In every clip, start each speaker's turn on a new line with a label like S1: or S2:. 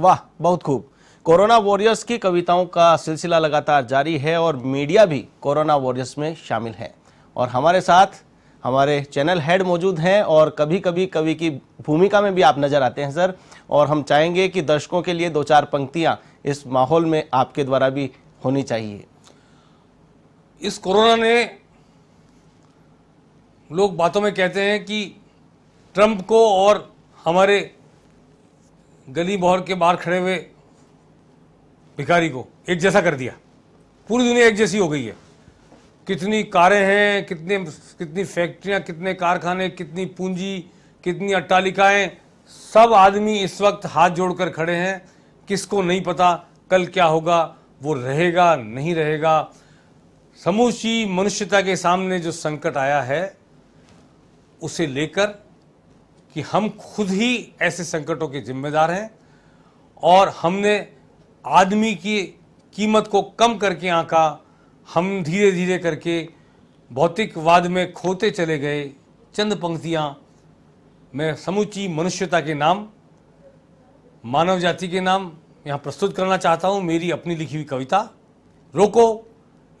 S1: वाह बहुत खूब कोरोना वॉरियर्स की कविताओं का सिलसिला लगातार जारी है और मीडिया भी कोरोना वॉरियर्स में शामिल है और हमारे साथ हमारे चैनल हेड मौजूद हैं और कभी कभी कवि की भूमिका में भी आप नज़र आते हैं सर और हम चाहेंगे कि दर्शकों के लिए दो चार पंक्तियां इस माहौल में आपके द्वारा भी होनी चाहिए इस कोरोना ने लोग बातों में
S2: कहते हैं कि ट्रंप को और हमारे गली मोहर के बाहर खड़े हुए भिखारी को एक जैसा कर दिया पूरी दुनिया एक जैसी हो गई है कितनी कारें हैं कितने कितनी फैक्ट्रियां कितने कारखाने कितनी पूंजी कितनी अट्टालिकाएं सब आदमी इस वक्त हाथ जोड़कर खड़े हैं किसको नहीं पता कल क्या होगा वो रहेगा नहीं रहेगा समूची मनुष्यता के सामने जो संकट आया है उसे लेकर कि हम खुद ही ऐसे संकटों के जिम्मेदार हैं और हमने आदमी की कीमत को कम करके आंका हम धीरे धीरे करके भौतिकवाद में खोते चले गए चंद पंक्तियाँ मैं समूची मनुष्यता के नाम मानव जाति के नाम यहाँ प्रस्तुत करना चाहता हूँ मेरी अपनी लिखी हुई कविता रोको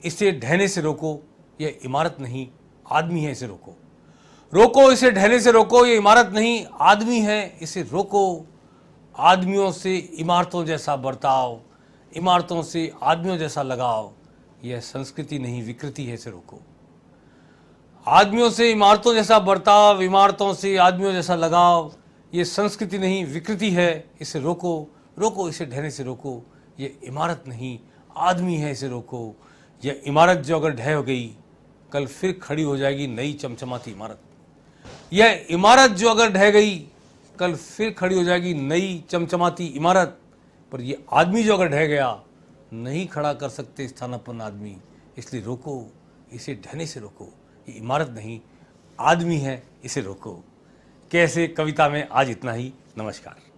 S2: इसे ढहने से रोको यह इमारत नहीं आदमी है इसे रोको रोको इसे ढहने से रोको ये इमारत नहीं आदमी है इसे रोको आदमियों से इमारतों जैसा बर्ताव इमारतों से आदमियों जैसा लगाव यह संस्कृति नहीं विकृति है इसे रोको आदमियों से इमारतों जैसा बर्ताव इमारतों से आदमियों जैसा लगाव ये संस्कृति नहीं विकृति है इसे रोको रोको इसे ढहने से रोको ये इमारत नहीं आदमी है इसे रोको यह इमारत जो अगर ढह हो गई कल फिर खड़ी हो जाएगी नई चमचमाती इमारत यह इमारत जो अगर ढह गई कल फिर खड़ी हो जाएगी नई चमचमाती इमारत पर यह आदमी जो अगर ढह गया नहीं खड़ा कर सकते स्थानापन्न आदमी इसलिए रोको इसे ढहने से रोको ये इमारत नहीं आदमी है इसे रोको कैसे कविता में आज इतना ही नमस्कार